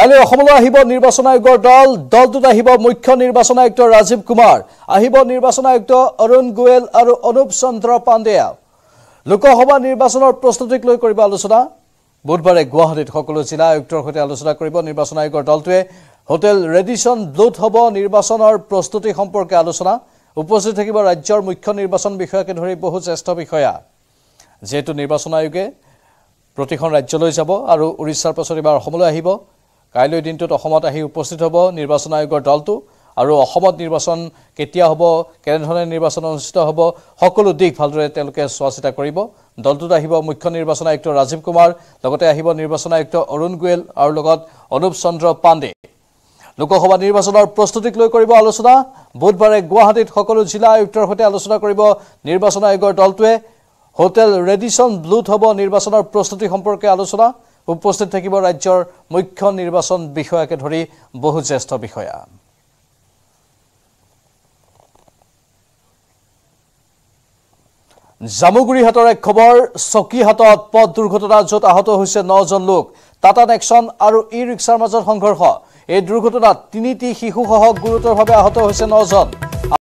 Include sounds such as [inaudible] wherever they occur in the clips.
কাইলৈ অসমলৈ আহিব নিৰ্বাচন আয়োগৰ দল দলটোত আহিব মুখ্য নিৰ্বাচন আয়ুক্ত ৰাজীৱ কুমাৰ আহিব নিৰ্বাচন আয়ুক্ত অৰুণ গোৱেল আৰু অনুপ চন্দ্ৰ পাণ্ডেয়া লোকসভা নিৰ্বাচনৰ প্ৰস্তুতিক লৈ কৰিব আলোচনা বুধবাৰে গুৱাহাটীত সকলো জিলা আয়ুক্তৰ সৈতে আলোচনা কৰিব নিৰ্বাচন আয়োগৰ দলটোৱে হোটেল ৰেডিচন ব্লুট হ'ব নিৰ্বাচনৰ প্ৰস্তুতি সম্পৰ্কে আলোচনা উপস্থিত থাকিব ৰাজ্যৰ মুখ্য নিৰ্বাচন বিষয়াকে ধৰি বহু জ্যেষ্ঠ বিষয়া যিহেতু নিৰ্বাচন আয়োগে প্ৰতিখন ৰাজ্যলৈ যাব আৰু উৰিষ্যাৰ পাছত এইবাৰ অসমলৈ আহিব কাইলৈ দিনটোত অসমত আহি উপস্থিত হ'ব নিৰ্বাচন আয়োগৰ দলটো আৰু অসমত নিৰ্বাচন কেতিয়া হ'ব কেনেধৰণে নিৰ্বাচন অনুষ্ঠিত হ'ব সকলো দিশ ভালদৰে তেওঁলোকে চোৱা চিতা কৰিব দলটোত আহিব মুখ্য নিৰ্বাচন আয়ুক্ত ৰাজীৱ কুমাৰ লগতে আহিব নিৰ্বাচন আয়ুক্ত অৰুণ গোৱেল আৰু লগত অনুপ চন্দ্ৰ পাণ্ডে লোকসভা নিৰ্বাচনৰ প্ৰস্তুতিক লৈ কৰিব আলোচনা বুধবাৰে গুৱাহাটীত সকলো জিলা আয়ুক্তৰ সৈতে আলোচনা কৰিব নিৰ্বাচন আয়োগৰ দলটোৱে হোটেল ৰেডিচন ব্লুথ হ'ব নিৰ্বাচনৰ প্ৰস্তুতি সম্পৰ্কে আলোচনা উপস্থিত থাকিব ৰাজ্যৰ মুখ্য নিৰ্বাচন বিষয়াকে ধৰি বহু জ্যেষ্ঠ বিষয়া জামুগুৰি হাতৰ এক খবৰ চকীহাটত পথ দুৰ্ঘটনা য'ত আহত হৈছে নজন লোক টাটা নেক্সন আৰু ই ৰিক্সাৰ মাজত সংঘৰ্ষ এই দুৰ্ঘটনাত তিনিটি শিশুসহ গুৰুতৰভাৱে আহত হৈছে নজন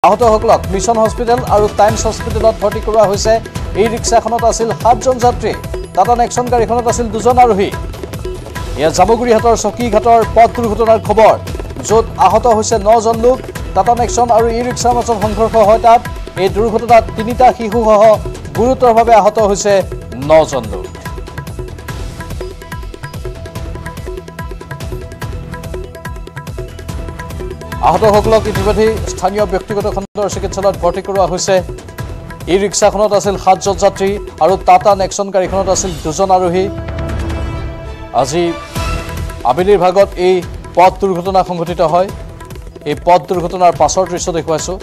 আহতসকলক মিছন হস্পিটেল আৰু টাইমছ হস্পিটেলত ভৰ্তি কৰোৱা হৈছে ই ৰিক্সাখনত আছিল সাতজন যাত্ৰী টাটা নেক্সন গাড়ীখনত আছিল দুজন আৰোহী ইয়াত জামুগুৰিহাটৰ চকী ঘাটৰ পথ দুৰ্ঘটনাৰ খবৰ য'ত আহত হৈছে নজন লোক টাটা নেক্সন আৰু ই ৰিক্সাৰ মাজত সংঘৰ্ষ হয় তাত এই দুৰ্ঘটনাত তিনিটা শিশুসহ গুৰুতৰভাৱে আহত হৈছে নজন লোক আহতসকলক ইতিমধ্যে স্থানীয় ব্যক্তিগত খণ্ডৰ চিকিৎসালয়ত ভৰ্তি কৰোৱা হৈছে ই ৰিক্সাখনত আছিল সাতজন যাত্ৰী আৰু টাটা নেক্সন গাড়ীখনত আছিল দুজন আৰোহী আজি আবেলিৰ ভাগত এই পথ দুৰ্ঘটনা সংঘটিত হয় এই পথ দুৰ্ঘটনাৰ পাছৰ দৃশ্য দেখুৱাইছোঁ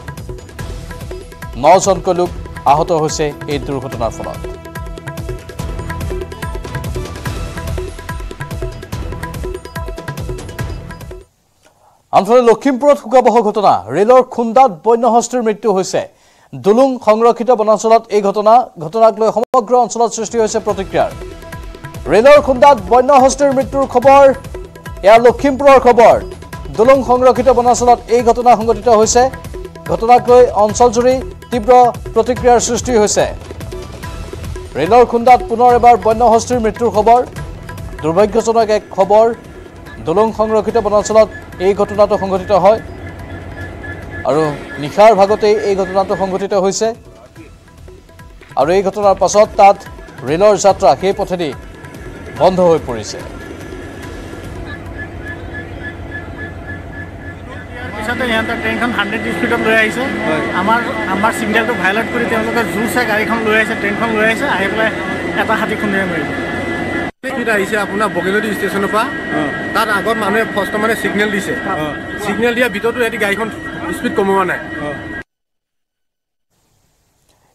নজনকৈ লোক আহত হৈছে এই দুৰ্ঘটনাৰ ফলত আনফালে লখিমপুৰত শোকাবহ ঘটনা ৰেলৰ খুন্দাত বন্যহস্তীৰ মৃত্যু হৈছে দুলুং সংৰক্ষিত বনাঞ্চলত এই ঘটনা ঘটনাক লৈ সমগ্ৰ অঞ্চলত সৃষ্টি হৈছে প্ৰতিক্ৰিয়াৰ ৰেলৰ খুন্দাত বন্য বন্যহস্তিৰ মৃত্যুৰ খবৰ এয়া লখিমপুৰৰ খবৰ দুলুং সংৰক্ষিত বনাঞ্চলত এই ঘটনা সংঘটিত হৈছে ঘটনাক লৈ অঞ্চলজুড়ি তীব্ৰ প্ৰতিক্ৰিয়াৰ সৃষ্টি হৈছে ৰেলৰ খুন্দাত পুনৰ এবাৰ বন্য বন্যহস্তিৰ মৃত্যুৰ খবৰ দুৰ্ভাগ্যজনক এক খবৰ দুলুং সংৰক্ষিত বনাঞ্চলত এই ঘটনাটো সংঘটিত হয় আৰু নিশাৰ ভাগতেই এই ঘটনাটো সংঘটিত হৈছে আৰু এই ঘটনাৰ পাছত তাত ৰেলৰ যাত্ৰা সেই পথেদি বন্ধ হৈ পৰিছে পিছতে সিহঁতৰ ট্ৰেইনখন হাণ্ড্ৰেড স্পীডত লৈ আহিছে আমাৰ আমাৰ চিগনেলটো ভাইলেট কৰি তেওঁলোকে জোৰছে গাড়ীখন লৈ আহিছে ট্ৰেইনখন লৈ আহিছে আহি পেলাই এটা হাতী খুন্দিয়াই মাৰিছে আহিছে আপোনাৰ বগীনদী ষ্টেচনৰ পৰা তাত আগত মানুহে ফাৰ্ষ্ট মানে ছিগনেল দিছে ছিগনেল দিয়া ভিতৰতো এটি গাড়ীখন স্পীড কমোৱা নাই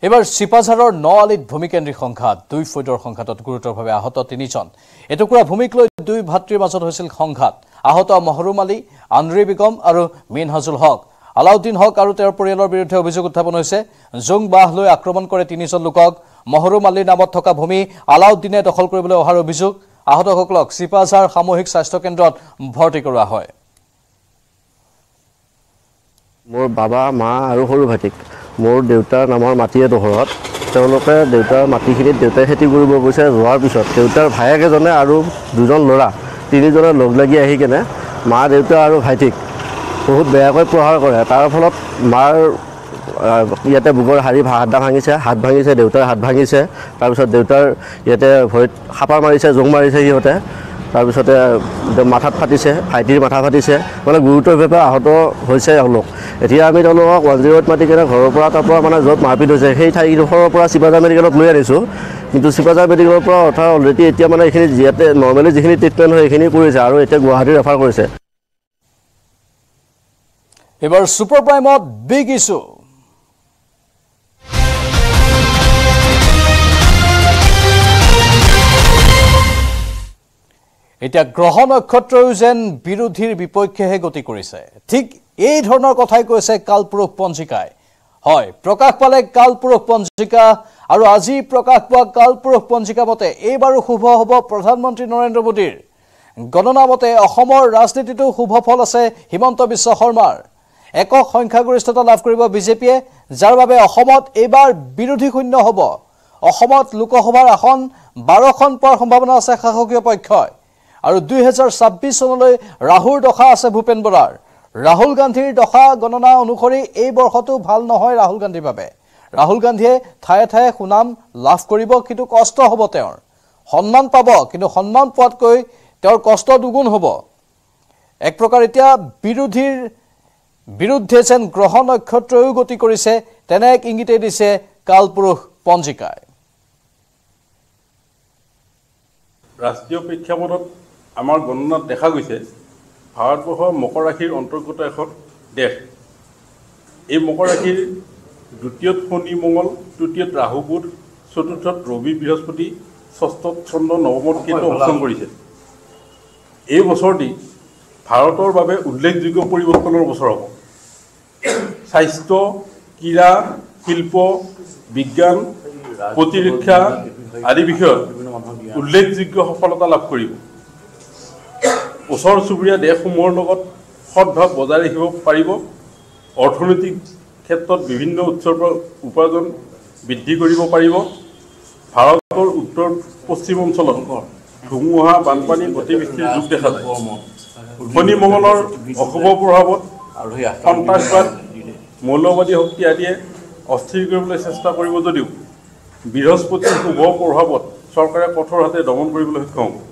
এইবাৰ ছিপাঝাৰৰ ন আলিত ভূমিকেন্দ্ৰিক সংঘাত দুই ফৈদৰ সংঘাতত গুৰুতৰভাৱে আহত তিনিজন এটুকুৰা ভূমিক লৈ দুই ভাতৃৰ মাজত হৈছিল সংঘাত আহত মহৰুম আলী আন্দ্ৰী বেগম আৰু মিনহাজুল হক আলাউদ্দিন হক আৰু তেওঁৰ পৰিয়ালৰ বিৰুদ্ধে অভিযোগ উত্থাপন হৈছে জোং বাহ লৈ আক্ৰমণ কৰে তিনিজন লোকক মহৰুম আলীৰ নামত থকা ভূমি আলাউদ্দিনে দখল কৰিবলৈ অহাৰ অভিযোগ আহতসকলক ছিপাঝাৰ সামূহিক স্বাস্থ্য কেন্দ্ৰত ভৰ্তি কৰোৱা হয় মোৰ বাবা মা আৰু সৰু ভাইটিক মোৰ দেউতাৰ নামৰ মাটি এডোখৰত তেওঁলোকে দেউতাৰ মাটিখিনিত দেউতাই খেতি কৰিব গৈছে যোৱাৰ পিছত দেউতাৰ ভায়েক এজনে আৰু দুজন ল'ৰা তিনিজনে লগ লাগি আহি কেনে মা দেউতা আৰু ভাইটিক বহুত বেয়াকৈ প্ৰহাৰ কৰে তাৰ ফলত মাৰ ইয়াতে বুকৰ শাৰী হাত ভাঙিছে হাত ভাঙিছে দেউতাৰ হাত ভাঙিছে তাৰপিছত দেউতাৰ ইয়াতে ভৰিত সাপাৰ মাৰিছে জোং মাৰিছে সিহঁতে তাৰপিছতে মাথাত ফাটিছে ভাইটিৰ মাথা ফাটিছে মানে গুৰুতৰভাৱে আহত হৈছে এওঁলোক এতিয়া আমি তেওঁলোকক ওৱান জিৰ'ত মাতি কিনে ঘৰৰ পৰা তাৰ পৰা মানে য'ত মাৰপিট হৈছে সেই ঠাইডোখৰৰ পৰা চিপাজাৰ মেডিকেলত লৈ আনিছোঁ কিন্তু চিপাজাৰ মেডিকেলৰ পৰা অৰ্থাৎ অলৰেডি এতিয়া মানে এইখিনি ইয়াতে নৰ্মেলি যিখিনি ট্ৰিটমেণ্ট হয় সেইখিনি কৰিছে আৰু এতিয়া গুৱাহাটী ৰেফাৰ কৰিছে এইবাৰ ছুপাৰ প্ৰাইমত বিগ ইছ্যু এতিয়া গ্ৰহ নক্ষত্ৰও যেন বিৰোধীৰ বিপক্ষেহে গতি কৰিছে ঠিক এই ধৰণৰ কথাই কৈছে কালপুৰুষ পঞ্জিকাই হয় প্ৰকাশ পালে কালপুৰুষ পঞ্জিকা আৰু আজি প্ৰকাশ পোৱা কালপুৰুষ পঞ্জিকা মতে এইবাৰো শুভ হব প্ৰধানমন্ত্ৰী নৰেন্দ্ৰ মোদীৰ গণনা মতে অসমৰ ৰাজনীতিও শুভ ফল আছে হিমন্ত বিশ্ব শৰ্মাৰ একক সংখ্যাগৰিষ্ঠতা লাভ কৰিব বিজেপিয়ে যাৰ বাবে অসমত এইবাৰ বিৰোধী শূন্য হব অসমত লোকসভাৰ আসন বাৰখন পোৱাৰ সম্ভাৱনা আছে শাসকীয় পক্ষই আৰু দুহেজাৰ ছাব্বিছ চনলৈ ৰাহুৰ দশা আছে ভূপেন বৰাৰ ৰাহুল গান্ধীৰ দশা গণনা অনুসৰি এই বৰ্ষটো ভাল নহয় ৰাহুল গান্ধীৰ বাবে ৰাহুল গান্ধীয়ে ঠায়ে ঠায়ে সুনাম লাভ কৰিব কিন্তু কষ্ট হ'ব তেওঁৰ সন্মান পাব কিন্তু সন্মান পোৱাতকৈ তেওঁৰ কষ্ট দুগুণ হ'ব এক প্ৰকাৰ এতিয়া বিৰোধীৰ বিৰুদ্ধে যেন গ্ৰহ নক্ষত্ৰয়ো গতি কৰিছে তেনে এক ইংগিতে দিছে কালপুৰুষ পঞ্জিকাই ৰাষ্ট্ৰীয় প্ৰেক্ষাপটত আমাৰ গণনাত দেখা গৈছে ভাৰতবৰ্ষৰ মকৰ ৰাশিৰ অন্তৰ্গত এখন দেশ এই মকৰ ৰাশিৰ দ্বিতীয়ত শনি মংগল তৃতীয়ত ৰাহু ৰাহুবোধ চতুৰ্থত ৰবি বৃহস্পতি ষষ্ঠত চন্দ্ৰ নৱমত কিন্তু অৱসান কৰিছে এই বছৰটি ভাৰতৰ বাবে উল্লেখযোগ্য পৰিৱৰ্তনৰ বছৰ হ'ব স্বাস্থ্য ক্ৰীড়া শিল্প বিজ্ঞান প্ৰতিৰক্ষা আদি বিষয়ত উল্লেখযোগ্য সফলতা লাভ কৰিব ওচৰ চুবুৰীয়া দেশসমূহৰ লগত সদভাৱ বজাই ৰাখিব পাৰিব অৰ্থনৈতিক ক্ষেত্ৰত বিভিন্ন উৎস উপাৰ্জন বৃদ্ধি কৰিব পাৰিব ভাৰতৰ উত্তৰ পশ্চিম অঞ্চলত ধুমুহা বানপানী অতিবৃষ্টিৰ যুগ দেখা যায় ধনীমঙলৰ অশুভ প্ৰভাৱত সন্ত্ৰাসবাদ মৌলবাদী শক্তি আদিয়ে অস্থিৰ কৰিবলৈ চেষ্টা কৰিব যদিও বৃহস্পতিৰ শুভ প্ৰভাৱত চৰকাৰে কঠোৰ হাতে দমন কৰিবলৈ সক্ষম হ'ব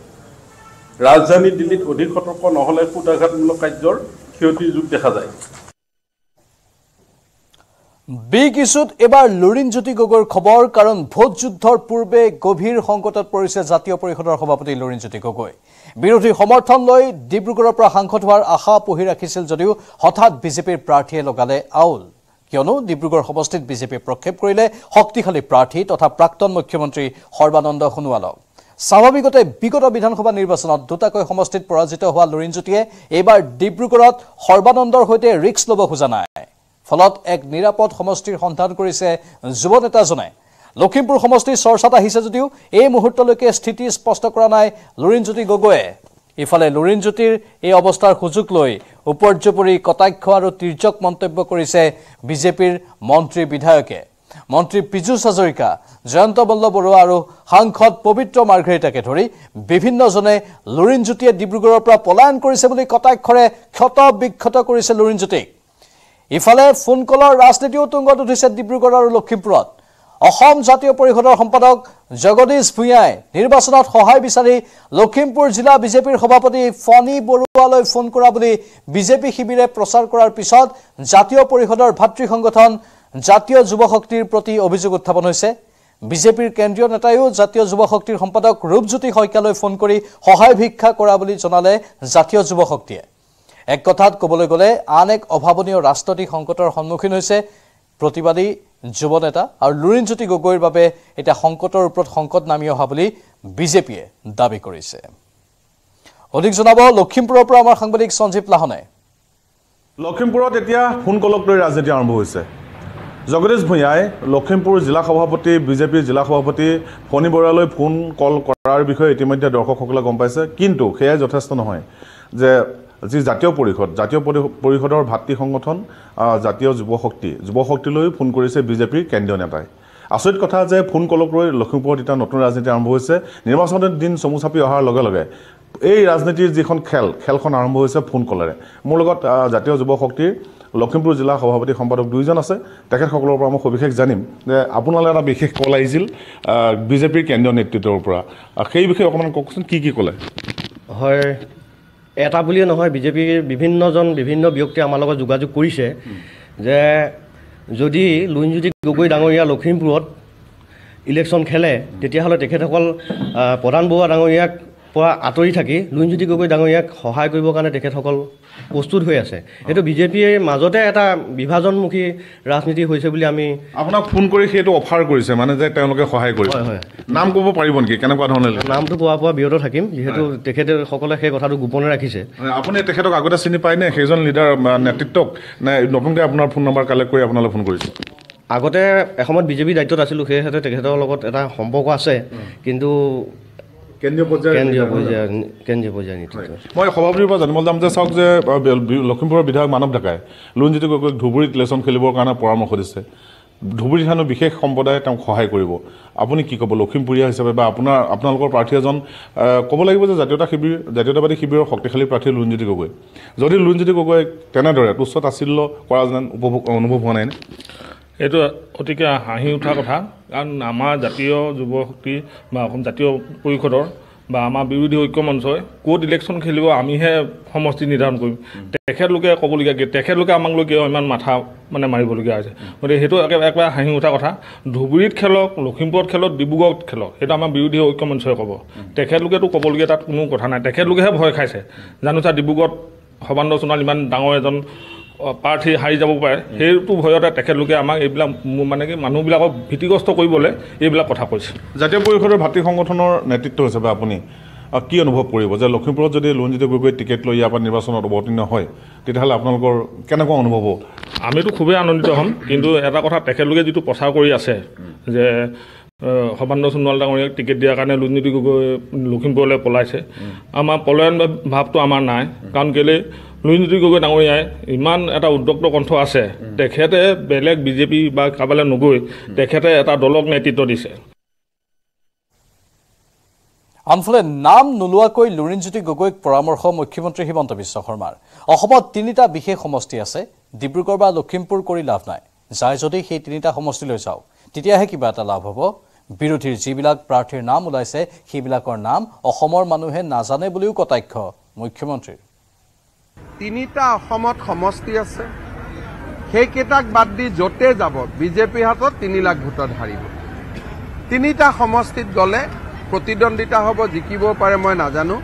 ৰাজধানী দিল্লীত অধিক সতৰ্ক নহ'লে সুদাঘাতমূলক কাৰ্যৰ ক্ষতিৰ যুগ দেখা যায় বিগ ইছুত এইবাৰ লুৰিণজ্যোতি গগৈৰ খবৰ কাৰণ ভোটযুদ্ধৰ পূৰ্বে গভীৰ সংকটত পৰিছে জাতীয় পৰিষদৰ সভাপতি লুৰিণজ্যোতি গগৈ বিৰোধীৰ সমৰ্থন লৈ ডিব্ৰুগড়ৰ পৰা সাংসদ হোৱাৰ আশা পুহি ৰাখিছিল যদিও হঠাৎ বিজেপিৰ প্ৰাৰ্থীয়ে লগালে আউল কিয়নো ডিব্ৰুগড় সমষ্টিত বিজেপিয়ে প্ৰক্ষেপ কৰিলে শক্তিশালী প্ৰাৰ্থী তথা প্ৰাক্তন মুখ্যমন্ত্ৰী সৰ্বানন্দ সোণোৱালক স্বাভাৱিকতে বিগত বিধানসভা নিৰ্বাচনত দুটাকৈ সমষ্টিত পৰাজিত হোৱা লুৰিণজ্যোতিয়ে এইবাৰ ডিব্ৰুগড়ত সৰ্বানন্দৰ সৈতে ৰিক্স ল'ব খোজা নাই ফলত এক নিৰাপদ সমষ্টিৰ সন্ধান কৰিছে যুৱ নেতাজনে লখিমপুৰ সমষ্টিৰ চৰ্চাত আহিছে যদিও এই মুহূৰ্তলৈকে স্থিতি স্পষ্ট কৰা নাই লুৰিণজ্যোতি গগৈয়ে ইফালে লুৰিণজ্যোতিৰ এই অৱস্থাৰ সুযোগ লৈ উপৰ্যুপৰি কটাক্ষ আৰু তীৰ্যক মন্তব্য কৰিছে বিজেপিৰ মন্ত্ৰী বিধায়কে মন্ত্ৰী পীযুষ হাজৰিকা জয়ন্ত বল্লভ বৰুৱা আৰু সাংসদ পবিত্ৰ মাৰ্ঘেৰিটাকে ধৰি বিভিন্নজনে লুৰিণজ্যোতিয়ে ডিব্ৰুগড়ৰ পৰা পলায়ন কৰিছে বুলি কটাক্ষৰে ক্ষত বিক্ষত কৰিছে লুৰিণজ্যোতিক ইফালে ফোন কলৰ ৰাজনীতিও তুংগত উঠিছে ডিব্ৰুগড় আৰু লখিমপুৰত অসম জাতীয় পৰিষদৰ সম্পাদক জগদীশ ভূঞাই নিৰ্বাচনত সহায় বিচাৰি লখিমপুৰ জিলা বিজেপিৰ সভাপতি ফণি বৰুৱালৈ ফোন কৰা বুলি বিজেপি শিবিৰে প্ৰচাৰ কৰাৰ পিছত জাতীয় পৰিষদৰ ভাতৃ সংগঠন জাতীয় যুৱ শক্তিৰ প্ৰতি অভিযোগ উত্থাপন হৈছে বিজেপিৰ কেন্দ্ৰীয় নেতায়ো জাতীয় যুৱ শক্তিৰ সম্পাদক ৰূপজ্যোতি শইকীয়ালৈ ফোন কৰি সহায় ভিক্ষা কৰা বুলি জনালে জাতীয় যুৱ শক্তিয়ে এক কথাত ক'বলৈ গ'লে আন এক অভাৱনীয় ৰাজনৈতিক সংকটৰ সন্মুখীন হৈছে প্ৰতিবাদী যুৱ নেতা আৰু লুৰিণজ্যোতি গগৈৰ বাবে এতিয়া সংকটৰ ওপৰত সংকট নামি অহা বুলি বিজেপিয়ে দাবী কৰিছে অধিক জনাব লখিমপুৰৰ পৰা আমাৰ সাংবাদিক সঞ্জীৱ লাহনে লখিমপুৰত এতিয়া সোনকলক লৈ ৰাজনীতি আৰম্ভ হৈছে জগদীশ ভূঞাই লখিমপুৰ জিলা সভাপতি বিজেপিৰ জিলা সভাপতি ফণী বৰালৈ ফোন কল কৰাৰ বিষয়ে ইতিমধ্যে দৰ্শকসকলে গম পাইছে কিন্তু সেয়াই যথেষ্ট নহয় যে যি জাতীয় পৰিষদ জাতীয় পৰিষদৰ ভাতৃ সংগঠন জাতীয় যুৱ শক্তি যুৱ শক্তিলৈও ফোন কৰিছে বিজেপিৰ কেন্দ্ৰীয় নেতাই আচৰিত কথা যে ফোন কলক লৈ লখিমপুৰত এতিয়া নতুন ৰাজনীতি আৰম্ভ হৈছে নিৰ্বাচনৰ দিন চমু চাপি অহাৰ লগে লগে এই ৰাজনীতিৰ যিখন খেল খেলখন আৰম্ভ হৈছে ফোন কলেৰে মোৰ লগত জাতীয় যুৱ শক্তিৰ লখিমপুৰ জিলাৰ সভাপতি সম্পাদক দুইজন আছে তেখেতসকলৰ পৰা মই সবিশেষ জানিম যে আপোনালৈ এটা বিশেষ কল আহিছিল বিজেপিৰ কেন্দ্ৰীয় নেতৃত্বৰ পৰা সেই বিষয়ে অকণমান কওকচোন কি কি ক'লে হয় এটা বুলিয়ে নহয় বিজেপিৰ বিভিন্নজন বিভিন্ন ব্যক্তিয়ে আমাৰ লগত যোগাযোগ কৰিছে যে যদি লুইনজ্যোতি গগৈ ডাঙৰীয়া লখিমপুৰত ইলেকশ্যন খেলে তেতিয়াহ'লে তেখেতসকল প্ৰধান বৰুৱা ডাঙৰীয়াক পৰা আঁতৰি থাকি লুইনজ্যোতি গগৈ ডাঙৰীয়াক সহায় কৰিবৰ কাৰণে তেখেতসকল প্ৰস্তুত হৈ আছে সেইটো বিজেপিৰ মাজতে এটা বিভাজনমুখী ৰাজনীতি হৈছে বুলি আমি আপোনাক ফোন কৰি সেইটো অফাৰ কৰিছে মানে যে তেওঁলোকে সহায় কৰিব হয় নাম ক'ব পাৰিব নেকি কেনেকুৱা ধৰণে নামটো কোৱাৰ পৰা বিৰত থাকিম যিহেতু তেখেতসকলে সেই কথাটো গোপনে ৰাখিছে আপুনি তেখেতক আগতে চিনি পায় নে সেইজন লিডাৰ বা নেতৃত্বক নে নতুনকৈ আপোনাৰ ফোন নম্বৰ কালেক্ট কৰি আপোনালৈ ফোন কৰিছে আগতে এসময়ত বিজেপি দায়িত্বত আছিলোঁ সেই হেতু তেখেতৰ লগত এটা সম্পৰ্ক আছে কিন্তু কেন্দ্ৰীয় পৰ্যায়ৰ মই সভাপতিৰ পৰা জানিবলৈ যাম যে চাওক যে লখিমপুৰৰ বিধায়ক মানৱ ডেকাই লুণজ্যোতি গগৈক ধুবুৰীত লেচন খেলিবৰ কাৰণে পৰামৰ্শ দিছে ধুবুৰীত হানো বিশেষ সম্প্ৰদায়ে তেওঁক সহায় কৰিব আপুনি কি ক'ব লখিমপুৰীয়া হিচাপে বা আপোনাৰ আপোনালোকৰ প্ৰাৰ্থী এজন ক'ব লাগিব যে জাতীয়তা শিবিৰ জাতীয়তাবাদী শিবিৰৰ শক্তিশালী প্ৰাৰ্থী লুণজ্যোতি গগৈ যদি লুণজ্যোতি গগৈ তেনেদৰে তুচ্ছ তাচিল্য কৰা যেন উপভোগ অনুভৱ হোৱা নাই এইটো অতিকে হাঁহি উঠা কথা কাৰণ আমাৰ জাতীয় যুৱ শক্তি বা অসম জাতীয় পৰিষদৰ বা আমাৰ বিৰোধী ঐক্য মঞ্চই ক'ত ইলেকশ্যন খেলিব আমিহে সমষ্টি নিৰ্ধাৰণ কৰিম তেখেতলোকে ক'বলগীয়া কি তেখেতলোকে আমাক লৈ কিয় ইমান মাথা মানে মাৰিবলগীয়া হৈছে গতিকে সেইটো একেবাৰে একেবাৰে হাঁহি উঠা কথা ধুবুৰীত খেলক লখিমপুৰত খেলক ডিব্ৰুগড়ত খেলক সেইটো আমাৰ বিৰোধী ঐক্য মঞ্চই ক'ব তেখেতলোকেতো ক'বলগীয়া তাত কোনো কথা নাই তেখেতলোকেহে ভয় খাইছে জানো জানোচা ডিব্ৰুগড়ত সৰ্বানন্দ সোণোৱাল ইমান ডাঙৰ এজন প্ৰাৰ্থী হাৰি যাব পাৰে সেইটো ভয়তে তেখেতলোকে আমাক এইবিলাক মানে কি মানুহবিলাকক ভীতিগ্ৰস্ত কৰিবলৈ এইবিলাক কথা কৈছে জাতীয় পৰিষদৰ ভাতৃ সংগঠনৰ নেতৃত্ব হিচাপে আপুনি কি অনুভৱ কৰিব যে লখিমপুৰত যদি লোনজিত গগৈ টিকেট লৈ ইয়াৰ পৰা নিৰ্বাচনত অৱতীৰ্ণ হয় তেতিয়াহ'লে আপোনালোকৰ কেনেকুৱা অনুভৱ হ'ব আমিতো খুবেই আনন্দিত হ'ম কিন্তু এটা কথা তেখেতলোকে যিটো প্ৰচাৰ কৰি আছে যে সৰ্বানন্দ সোণোৱাল ডাঙৰীয়াক টিকেট দিয়াৰ কাৰণে লোনজিত গগৈ লখিমপুৰলৈ পলাইছে আমাৰ পলায়ন ভাৱটো আমাৰ নাই কাৰণ কেলৈ লুইন গগৈ ডাঙৰীয়াই ইমান এটা উদ্যক্ত কণ্ঠ আছে তেখেতে বেলেগ বিজেপি বা কাবালৈ নগৈ তেখেতে এটা দলক নেতৃত্ব দিছে আনফালে নাম নোলোৱাকৈ লুৰিণজ্যোতি গগৈক পৰামৰ্শ মুখ্যমন্ত্ৰী হিমন্ত বিশ্ব শৰ্মাৰ অসমত তিনিটা বিশেষ সমষ্টি আছে ডিব্ৰুগড় বা লখিমপুৰ কৰি লাভ নাই যায় যদি সেই তিনিটা সমষ্টিলৈ যাওঁ তেতিয়াহে কিবা এটা লাভ হ'ব বিৰোধীৰ যিবিলাক প্ৰাৰ্থীৰ নাম ওলাইছে সেইবিলাকৰ নাম অসমৰ মানুহে নাজানে বুলিও কটাক্ষ মুখ্যমন্ত্ৰীৰ তিনিটা অসমত সমষ্টি আছে সেইকেইটাক বাদ দি য'তে যাব বিজেপিৰ হাতত তিনি লাখ ভোটত হাৰিব তিনিটা সমষ্টিত গ'লে প্ৰতিদ্বন্দ্বিতা হ'ব জিকিব পাৰে মই নাজানো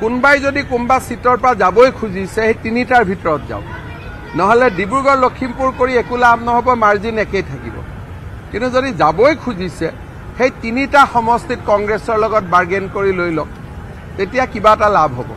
কোনোবাই যদি কোনোবা চিটৰ পৰা যাবই খুজিছে সেই তিনিটাৰ ভিতৰত যাওক নহ'লে ডিব্ৰুগড় লখিমপুৰ কৰি একো লাভ নহ'ব মাৰ্জিন একেই থাকিব কিন্তু যদি যাবই খুজিছে সেই তিনিটা সমষ্টিত কংগ্ৰেছৰ লগত বাৰ্গেন কৰি লৈ লওক তেতিয়া কিবা এটা লাভ হ'ব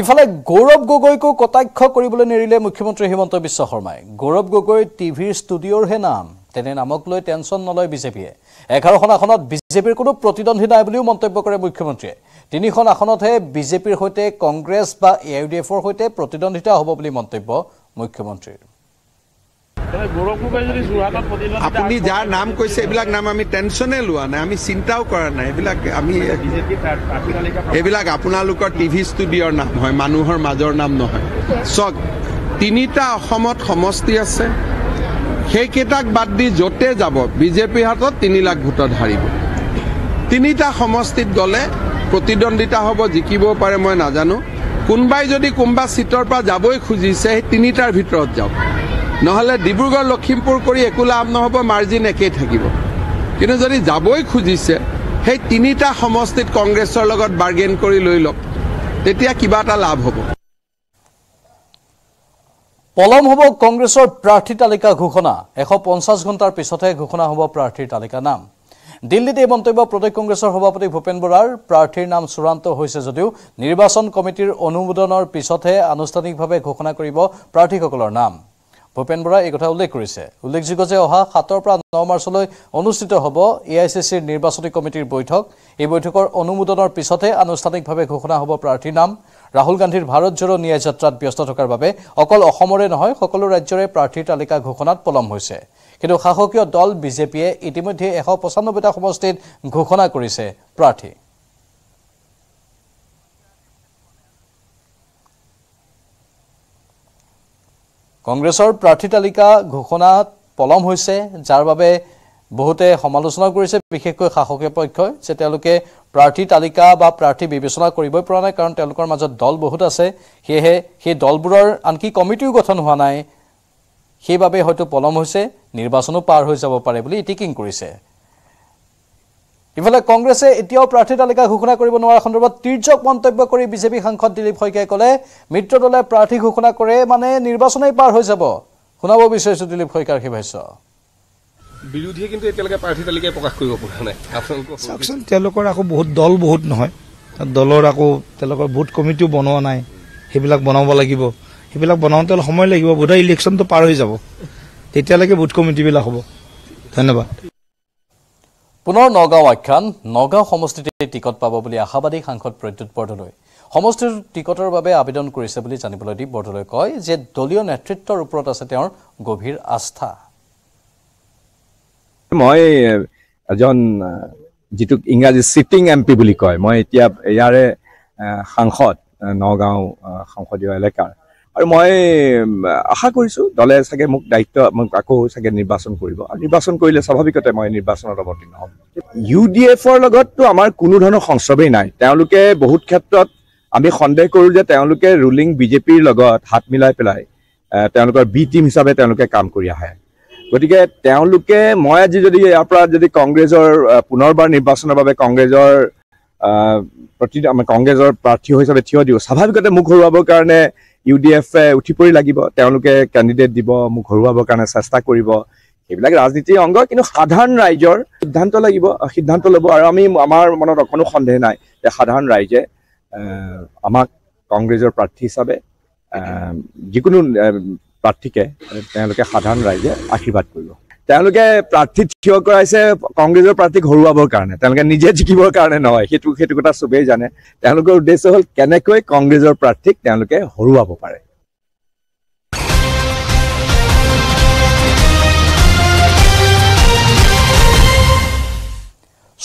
ইফালে গৌৰৱ গগৈকো কটাক্ষ কৰিবলৈ নেৰিলে মুখ্যমন্ত্ৰী হিমন্ত বিশ্ব শৰ্মাই গৌৰৱ গগৈ টিভিৰ ষ্টুডিঅ'ৰহে নাম তেনে নামক লৈ টেনচন নলয় বিজেপিয়ে এঘাৰখন আসনত বিজেপিৰ কোনো প্ৰতিদ্বন্দ্বী নাই বুলিও মন্তব্য কৰে মুখ্যমন্ত্ৰীয়ে তিনিখন আসনতহে বিজেপিৰ সৈতে কংগ্ৰেছ বা এ আই ডি এফৰ সৈতে প্ৰতিদ্বন্দ্বিতা হ'ব বুলি মন্তব্য মুখ্যমন্ত্ৰীৰ আপুনি যাৰ নাম কৈছে এইবিলাক নাম আমি টেনশ্যনে লোৱা নাই আমি চিন্তাও কৰা নাই এইবিলাক আমি এইবিলাক আপোনালোকৰ টিভি ষ্টুডিঅ'ৰ নাম হয় মানুহৰ মাজৰ নাম নহয় চক তিনিটা অসমত সমষ্টি আছে সেইকেইটাক বাদ দি য'তে যাব বিজেপিৰ হাতত তিনি লাখ ভোটত হাৰিব তিনিটা সমষ্টিত গ'লে প্ৰতিদ্বন্দ্বিতা হ'ব জিকিবও পাৰে মই নাজানো কোনোবাই যদি কোনোবা চিটৰ পৰা যাবই খুজিছে সেই তিনিটাৰ ভিতৰত যাওক নহ'লে ডিব্ৰুগড় লখিমপুৰ কৰি একো লাভ নহ'ব মাৰ্জিন একেই থাকিব কিন্তু যদি যাবই খুজিছে সেই তিনিটা সমষ্টিত কংগ্ৰেছৰ লগত বাৰ্গেন কৰি লৈ লওক তেতিয়া কিবা এটা লাভ হ'ব পলম হ'ব কংগ্ৰেছৰ প্ৰাৰ্থী তালিকা ঘোষণা এশ পঞ্চাছ ঘণ্টাৰ পিছতহে ঘোষণা হ'ব প্ৰাৰ্থীৰ তালিকা নাম দিল্লীত এই মন্তব্য প্ৰদেশ কংগ্ৰেছৰ সভাপতি ভূপেন বৰাৰ প্ৰাৰ্থীৰ নাম চূড়ান্ত হৈছে যদিও নিৰ্বাচন কমিটিৰ অনুমোদনৰ পিছতহে আনুষ্ঠানিকভাৱে ঘোষণা কৰিব প্ৰাৰ্থীসকলৰ নাম ভূপেন বৰাই এই কথা উল্লেখ কৰিছে উল্লেখযোগ্য যে অহা সাতৰ পৰা ন মাৰ্চলৈ অনুষ্ঠিত হ'ব এ আই চি চিৰ নিৰ্বাচনী কমিটিৰ বৈঠক এই বৈঠকৰ অনুমোদনৰ পিছতে আনুষ্ঠানিকভাৱে ঘোষণা হ'ব প্ৰাৰ্থীৰ নাম ৰাহুল গান্ধীৰ ভাৰত জোৰো ন্যায় যাত্ৰাত ব্যস্ত থকাৰ বাবে অকল অসমৰে নহয় সকলো ৰাজ্যৰে প্ৰাৰ্থীৰ তালিকা ঘোষণাত পলম হৈছে কিন্তু শাসকীয় দল বিজেপিয়ে ইতিমধ্যে এশ পঁচানব্বৈটা সমষ্টিত ঘোষণা কৰিছে প্ৰাৰ্থী কংগ্ৰেছৰ প্ৰাৰ্থী তালিকা ঘোষণাত পলম হৈছে যাৰ বাবে বহুতে সমালোচনা কৰিছে বিশেষকৈ শাসকীয় পক্ষই যে তেওঁলোকে প্ৰাৰ্থী তালিকা বা প্ৰাৰ্থী বিবেচনা কৰিবই পৰা নাই কাৰণ তেওঁলোকৰ মাজত দল বহুত আছে সেয়েহে সেই দলবোৰৰ আনকি কমিটিও গঠন হোৱা নাই সেইবাবে হয়তো পলম হৈছে নিৰ্বাচনো পাৰ হৈ যাব পাৰে বুলি ইটিকিং কৰিছে ইফালে কংগ্ৰেছে এতিয়াও প্ৰাৰ্থী তালিকা ঘোষণা কৰিব নোৱাৰা সন্দৰ্ভত তীৰ্যক মন্তব্য কৰি বিজেপি সাংসদ দিলীপ শইকীয়াই কলে মিত্ৰ দলে প্ৰাৰ্থী ঘোষণা কৰে মানে নিৰ্বাচনেই পাৰ হৈ যাব শুনাব বিচাৰ দিলীপ শইকীয়াৰ শুভেচ্ছ বিৰোধীয়ে কিন্তু এতালে প্ৰাৰ্থী তালিকায় প্ৰকাশ কৰবেন আকো বহুত দল বহুত নহয় দলৰ আকৌ তেওঁলোকৰ ভোট কমিটিও বনোৱা নাই সেইবিলাক বনাব লাগিব সেইবিলাক বনাওঁতে সময় লাগিব বোধহয় ইলেকশ্যনটো পাৰ হৈ যাব তেতিয়ালৈকে ভোট কমিটিবিলাক হব ধন্যবাদ পুনৰ নগাঁও আখ্যান নগাঁও সমষ্টিতে টিকট পাব বুলি আশাবাদী সাংসদ প্ৰদ্যুৎ বৰদলৈ সমষ্টিৰ টিকটৰ বাবে আবেদন কৰিছে বুলি জানিবলৈ দি বৰদলৈ কয় যে দলীয় নেতৃত্বৰ ওপৰত আছে তেওঁৰ গভীৰ আস্থা মই এজন যিটো ইংৰাজী চিটিং এম পি বুলি কয় মই এতিয়া ইয়াৰে সাংসদ নগাঁও সংসদীয় এলেকাৰ আৰু মই আশা কৰিছোঁ দলে চাগে মোক দায়িত্ব মোক আকৌ চাগে নিৰ্বাচন কৰিব আৰু নিৰ্বাচন কৰিলে স্বাভাৱিকতে মই নিৰ্বাচনত অৱতীৰ্ণ হ'ম ইউ ডি এফৰ লগততো আমাৰ কোনো ধৰণৰ সংস্ৰৱেই নাই তেওঁলোকে বহুত ক্ষেত্ৰত আমি সন্দেহ কৰোঁ যে তেওঁলোকে ৰুলিং বিজেপিৰ লগত হাত মিলাই পেলাই তেওঁলোকৰ বি টিম হিচাপে তেওঁলোকে কাম কৰি আহে গতিকে তেওঁলোকে মই আজি যদি ইয়াৰ পৰা যদি কংগ্ৰেছৰ পুনৰবাৰ নিৰ্বাচনৰ বাবে কংগ্ৰেছৰ প্ৰতি কংগ্ৰেছৰ প্ৰাৰ্থী হিচাপে থিয় দিওঁ স্বাভাৱিকতে মুখ হৰুৱাবৰ কাৰণে ইউ ডি এফ উঠি পৰি লাগিব তেওঁলোকে কেণ্ডিডেট দিব মোক ঘৰুৱাবৰ কাৰণে চেষ্টা কৰিব সেইবিলাক ৰাজনীতিৰ অংগ কিন্তু সাধাৰণ ৰাইজৰ সিদ্ধান্ত লাগিব সিদ্ধান্ত ল'ব আৰু আমি আমাৰ মনত অকণো সন্দেহ নাই যে সাধাৰণ ৰাইজে আমাক কংগ্ৰেছৰ প্ৰাৰ্থী হিচাপে যিকোনো প্ৰাৰ্থীকে তেওঁলোকে সাধাৰণ ৰাইজে আশীৰ্বাদ কৰিব তেওঁলোকে প্ৰাৰ্থী থিয় কৰাইছে কংগ্ৰেছৰ প্ৰাৰ্থীক হৰুৱাবৰ কাৰণে তেওঁলোকে নিজে জিকিবৰ কাৰণে নহয় সেইটো সেইটো কথা চবেই জানে তেওঁলোকৰ উদ্দেশ্য হ'ল কেনেকৈ কংগ্ৰেছৰ প্ৰাৰ্থীক তেওঁলোকে হৰুৱাব পাৰে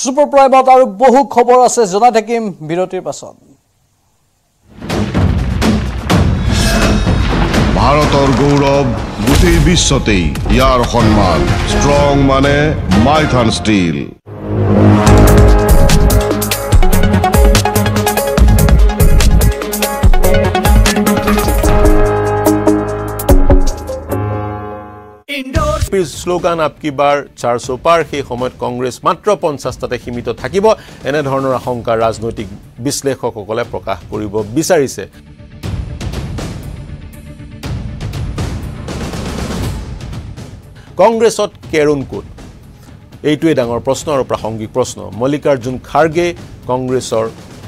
চুপাৰ প্ৰাইভাত আৰু বহু খবৰ আছে জনাই থাকিম বিৰতিৰ পাছত ভাৰতৰ গৌৰৱ গোটেই বিশ্বতেই ইয়াৰ সন্মান ষ্ট্ৰং মানে মাইথান ষ্টীল শ্লোগান আপকি বাৰ চাৰ চৌপাৰ সেই সময়ত কংগ্ৰেছ মাত্ৰ পঞ্চাছটাতে সীমিত থাকিব এনেধৰণৰ আশংকা ৰাজনৈতিক বিশ্লেষকসকলে প্ৰকাশ কৰিব বিচাৰিছে কংগ্ৰেছত কেৰুণ কোন এইটোৱেই ডাঙৰ প্ৰশ্ন আৰু প্ৰাসংগিক প্ৰশ্ন মল্লিকাৰ্জুন খাৰ্গে কংগ্ৰেছৰ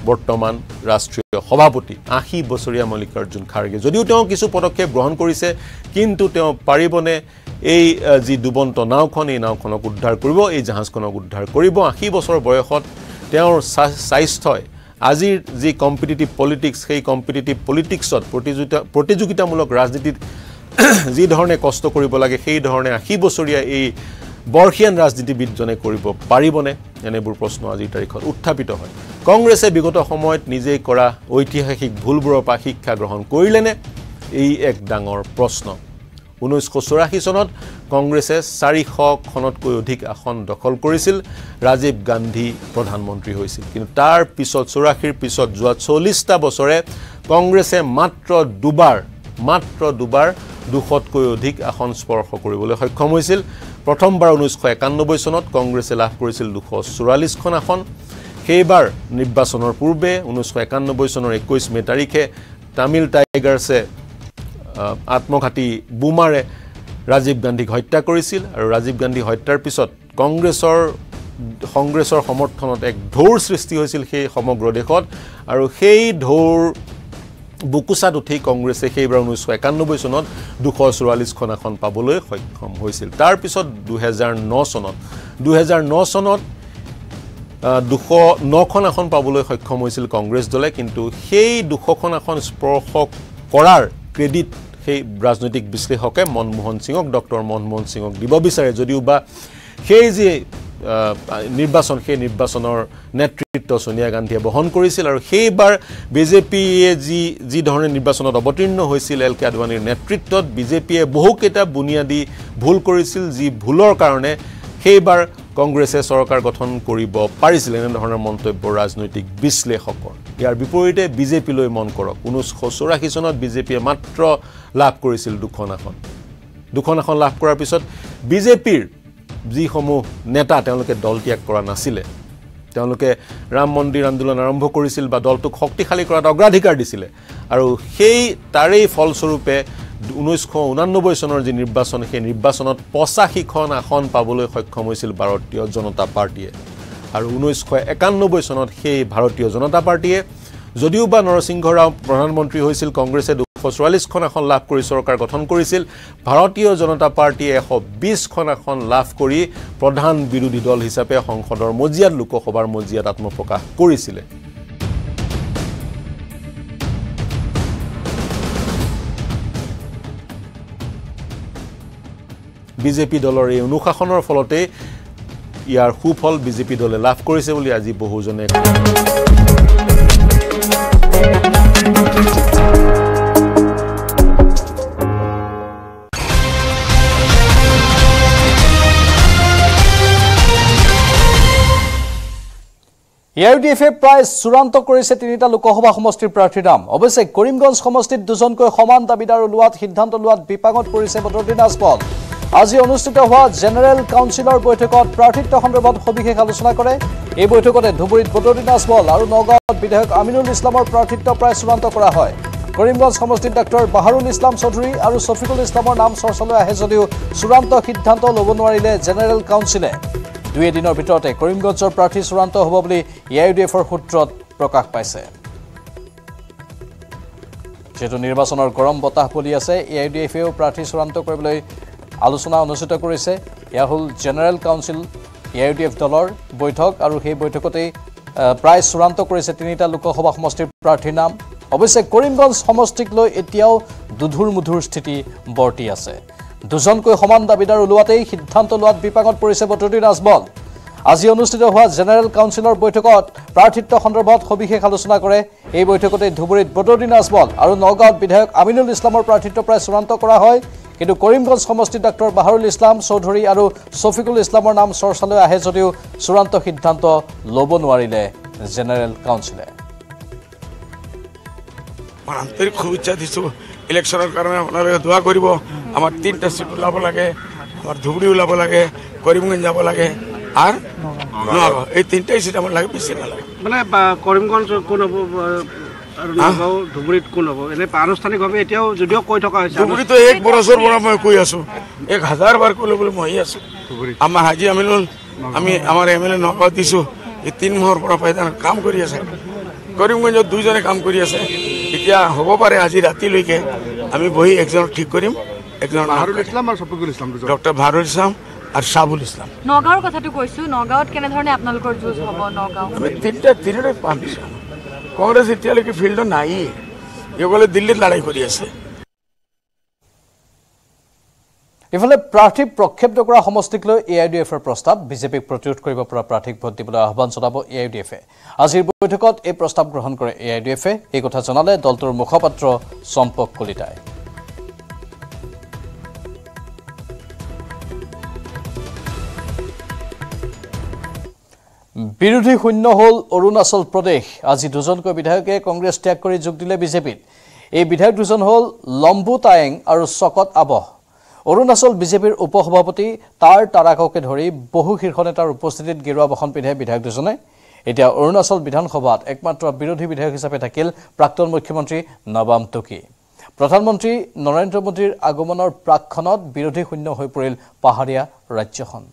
বৰ্তমান ৰাষ্ট্ৰীয় সভাপতি আশী বছৰীয়া মল্লিকাৰ্জুন খাৰ্গে যদিও তেওঁ কিছু পদক্ষেপ গ্ৰহণ কৰিছে কিন্তু তেওঁ পাৰিবনে এই যি ডুবন্ত নাওখন এই নাওখনক উদ্ধাৰ কৰিব এই জাহাজখনক উদ্ধাৰ কৰিব আশী বছৰ বয়সত তেওঁৰ স্বাস্থ্যই আজিৰ যি কম্পিটিটিভ পলিটিক্স সেই কম্পিটিটিভ পলিটিক্সত প্ৰতিযোগিতা প্ৰতিযোগিতামূলক ৰাজনীতিত [clears throat] যি ধৰণে কষ্ট কৰিব লাগে সেই ধৰণে আশী বছৰীয়া এই বৰ্ষীয়ান ৰাজনীতিবিদজনে কৰিব পাৰিবনে এনেবোৰ প্ৰশ্ন আজিৰ তাৰিখত উত্থাপিত হয় কংগ্ৰেছে বিগত সময়ত নিজেই কৰা ঐতিহাসিক ভুলবোৰৰ পৰা শিক্ষা গ্ৰহণ কৰিলেনে এই এক ডাঙৰ প্ৰশ্ন ঊনৈছশ চৌৰাশী চনত কংগ্ৰেছে চাৰিশখনতকৈ অধিক আসন দখল কৰিছিল ৰাজীৱ গান্ধী প্ৰধানমন্ত্ৰী হৈছিল কিন্তু তাৰ পিছত চৌৰাশীৰ পিছত যোৱা চল্লিছটা বছৰে কংগ্ৰেছে মাত্ৰ দুবাৰ মাত্ৰ দুবাৰ দুশতকৈ অধিক আসন স্পৰ্শ কৰিবলৈ সক্ষম হৈছিল প্ৰথমবাৰ ঊনৈছশ একান্নব্বৈ চনত কংগ্ৰেছে লাভ কৰিছিল দুশ চৌৰাল্লিছখন আসন সেইবাৰ নিৰ্বাচনৰ পূৰ্বে ঊনৈছশ একান্নব্বৈ চনৰ একৈছ মে' তাৰিখে তামিল টাইগাৰ্ছে আত্মঘাতী বোমাৰে ৰাজীৱ গান্ধীক হত্যা কৰিছিল আৰু ৰাজীৱ গান্ধী হত্যাৰ পিছত কংগ্ৰেছৰ কংগ্ৰেছৰ সমৰ্থনত এক ঢৌৰ সৃষ্টি হৈছিল সেই সমগ্ৰ দেশত আৰু সেই ঢৌৰ বুকুচাত উঠি কংগ্ৰেছে সেইবাৰ ঊনৈছশ একানব্বৈ চনত দুশ চৌৰাল্লিছখন আসন পাবলৈ সক্ষম হৈছিল তাৰপিছত দুহেজাৰ ন চনত দুহেজাৰ ন চনত দুশ নখন আসন পাবলৈ সক্ষম হৈছিল কংগ্ৰেছ দলে কিন্তু সেই দুশখন আসন স্পৰ্শ কৰাৰ ক্ৰেডিট সেই ৰাজনৈতিক বিশ্লেষকে মনমোহন সিঙক ডক্টৰ মনমোহন সিঙক দিব বিচাৰে যদিও বা সেই যি নিৰ্বাচন সেই নিৰ্বাচনৰ নেতৃত্ব ছোনিয়া গান্ধীয়ে বহন কৰিছিল আৰু সেইবাৰ বিজেপিয়ে যি যি ধৰণে নিৰ্বাচনত অৱতীৰ্ণ হৈছিল এল কে আদৱানীৰ নেতৃত্বত বিজেপিয়ে বহুকেইটা বুনিয়াদী ভুল কৰিছিল যি ভুলৰ কাৰণে সেইবাৰ কংগ্ৰেছে চৰকাৰ গঠন কৰিব পাৰিছিল এনেধৰণৰ মন্তব্য ৰাজনৈতিক বিশ্লেষকৰ ইয়াৰ বিপৰীতে বিজেপিলৈ মন কৰক ঊনৈছশ চৌৰাশী চনত বিজেপিয়ে মাত্ৰ লাভ কৰিছিল দুখন আসন দুখন আসন লাভ কৰাৰ পিছত বিজেপিৰ যিসমূহ নেতা তেওঁলোকে দল ত্যাগ কৰা নাছিলে তেওঁলোকে ৰাম মন্দিৰ আন্দোলন আৰম্ভ কৰিছিল বা দলটোক শক্তিশালী কৰাত অগ্ৰাধিকাৰ দিছিলে আৰু সেই তাৰেই ফলস্বৰূপে ঊনৈছশ ঊনানব্বৈ চনৰ যি নিৰ্বাচন সেই নিৰ্বাচনত পঁচাশীখন আসন পাবলৈ সক্ষম হৈছিল ভাৰতীয় জনতা পাৰ্টীয়ে আৰু ঊনৈছশ একান্নব্বৈ চনত সেই ভাৰতীয় জনতা পাৰ্টীয়ে যদিও বা নৰসিংহ ৰাও প্ৰধানমন্ত্ৰী হৈছিল কংগ্ৰেছে ছয়চল্লিছখন আসন লাভ কৰি চৰকাৰ গঠন কৰিছিল ভাৰতীয় জনতা পাৰ্টীয়ে এশ বিছখন আসন লাভ কৰি প্ৰধান বিৰোধী দল হিচাপে সংসদৰ মজিয়াত লোকসভাৰ মজিয়াত আত্মপ্ৰকাশ কৰিছিলে বিজেপি দলৰ এই অনুশাসনৰ ফলতেই ইয়াৰ সুফল বিজেপি দলে লাভ কৰিছে বুলি আজি বহুজনে ইউডিএফে প্রায় চূড়ান্ত করেছে তিনটা লোকসভা সমির প্রার্থীর নাম অবশ্যই করিমগঞ্জ সমিত দুজনক সমান দাবিদার লওয়াত সিদ্ধান্ত লওয়াত বিপাঙত পরিছে বদরদিনাজপল আজি অনুষ্ঠিত হওয়া জেনেল কাউন্সিলর বৈঠক প্রার্থিত্ব সন্দর্ভত সবিশেষ আলোচনা করে এই বৈঠকতে ধুবুরীত বদরদিনাজপল আর নগাঁত বিধায়ক আমিনুল ইসলামর প্রার্থিত্ব প্রায় চূড়ান্ত করা হয় করিমগঞ্জ সমিত ডক্টর বাহারুল ইসলাম চৌধুরী আর শফিকুল ইসলামর নাম চর্চালে আহে যদিও চূড়ান্ত সিদ্ধান্ত লোব নয় জেনেল কাউন্সিলে দুই দিনৰ ভিতৰতে কৰিমগঞ্জৰ প্ৰাৰ্থী চূড়ান্ত হ'ব বুলি ইআইডিএফৰ সূত্ৰত প্ৰকাশ পাইছে যিহেতু নিৰ্বাচনৰ গৰম বতাহ বলি আছে ইআইডিএফেও প্ৰাৰ্থী চূড়ান্ত কৰিবলৈ আলোচনা অনুষ্ঠিত কৰিছে এয়া হ'ল জেনেৰেল কাউন্সিল ইআইডিএফ দলৰ বৈঠক আৰু সেই বৈঠকতেই প্ৰায় চূড়ান্ত কৰিছে তিনিটা লোকসভা সমষ্টিৰ প্ৰাৰ্থীৰ নাম অৱশ্যে কৰিমগঞ্জ সমষ্টিক লৈ এতিয়াও দুধুৰ মুধুৰ স্থিতি বৰ্তি আছে দুজনকৈ সমান দাবীদাৰ ওলোৱাতেই সিদ্ধান্ত লোৱাত বিপাঙত পৰিছে বটদিন আজমল আজি অনুষ্ঠিত হোৱা জেনেৰেল কাউন্সিলৰ বৈঠকত প্ৰাৰ্থিত্ব সন্দৰ্ভত সবিশেষ আলোচনা কৰে এই বৈঠকতে ধুবুৰীত বটদিন আজমল আৰু নগাঁৱত বিধায়ক আমিনুল ইছলামৰ প্ৰাৰ্থিত্ব প্ৰায় চূড়ান্ত কৰা হয় কিন্তু কৰিমগঞ্জ সমষ্টিত ডক্টৰ বাহাৰুল ইছলাম চৌধুৰী আৰু সফিকুল ইছলামৰ নাম চৰ্চালৈ আহে যদিও চূড়ান্ত সিদ্ধান্ত লব নোৱাৰিলে জেনেৰেল কাউন্সিলে আন্তৰিক শুভেচ্ছা দিছো ইলেকশনেৰ কাৰণে আপনাৰা দোয়া কৰব আমাৰ তিনিটা চিট ওলাব লাগে আমাৰ ধুবুৰী ওলাব লাগে কৰিমগঞ্জ যাব লাগে আৰ এই তিনটাই সিট আমাৰ লাগে বেশি ভালো লাগে মানে কৰিমগঞ্জ কোন কৰিমগঞ্জত দুজনে কাম কৰি আছে এতিয়া হব পাৰে আজি ৰাতিলৈকে আমি বহি একজন ঠিক কৰিম এক নহয় ইছলাম আৰু চফিকুল ইছলাম ডক্টৰ ভাৰুল ইফালে প্ৰাৰ্থী প্ৰক্ষেপ নকৰা সমষ্টিক লৈ এ আই ডি এফৰ প্ৰস্তাৱ বিজেপিক প্ৰতিৰোধ কৰিব পৰা প্ৰাৰ্থীক ভোট দিবলৈ আহ্বান জনাব এ আই ডি এফে আজিৰ বৈঠকত এই প্ৰস্তাৱ গ্ৰহণ কৰে এ আই ডি এফে এই কথা জনালে দলটোৰ মুখপাত্ৰ চম্পক কলিতায় বিৰোধী শূন্য হল অৰুণাচল প্ৰদেশ আজি দুজনকৈ বিধায়কে কংগ্ৰেছ ত্যাগ কৰি যোগ দিলে বিজেপিত এই বিধায়ক দুজন হল লম্বু টায়েং আৰু চকত আবহ অৰুণাচল বিজেপিৰ উপ সভাপতি তাৰ তাৰাককে ধৰি বহু শীৰ্ষ নেতাৰ উপস্থিতিত গেৰুৱা বহন পিন্ধে বিধায়ক দুজনে এতিয়া অৰুণাচল বিধানসভাত একমাত্ৰ বিৰোধী বিধায়ক হিচাপে থাকিল প্ৰাক্তন মুখ্যমন্ত্ৰী নবাম টুকি প্ৰধানমন্ত্ৰী নৰেন্দ্ৰ মোদীৰ আগমনৰ প্ৰাক্ষণত বিৰোধী শূন্য হৈ পৰিল পাহাৰীয়া ৰাজ্যখন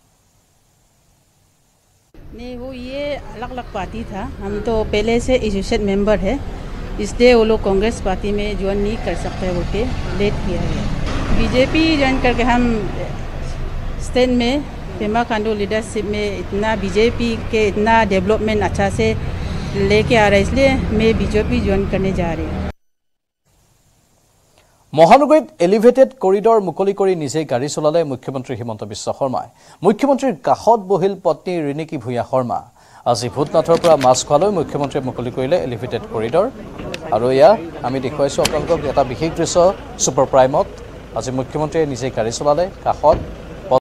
नहीं वो ये अलग अलग पार्टी था हम तो पहले से एसोसिएट मेंबर है इसलिए वो लोग कांग्रेस पार्टी में ज्वाइन नहीं कर सकते वो के लेट किया है बीजेपी ज्वाइन करके हम स्टेट में पेमा खांडू लीडरशिप में इतना बीजेपी के इतना डेवलपमेंट अच्छा से लेके आ रहा है इसलिए मैं बीजेपी ज्वाइन करने जा रही हूँ মহানগৰীত এলিভেটেড কৰিডৰ মুকলি কৰি নিজেই গাড়ী চলালে মুখ্যমন্ত্ৰী হিমন্ত বিশ্ব শৰ্মাই মুখ্যমন্ত্ৰীৰ কাষত বহিল পত্নী ৰিণিকী ভূঞা শৰ্মা আজি ভূতনাথৰ পৰা মাছখোৱালৈ মুখ্যমন্ত্ৰীয়ে মুকলি কৰিলে এলিভেটেড কৰিডৰ আৰু এয়া আমি দেখুৱাইছোঁ আপোনালোকক এটা বিশেষ দৃশ্য ছুপাৰ প্ৰাইমত আজি মুখ্যমন্ত্ৰীয়ে নিজেই গাড়ী চলালে কাষত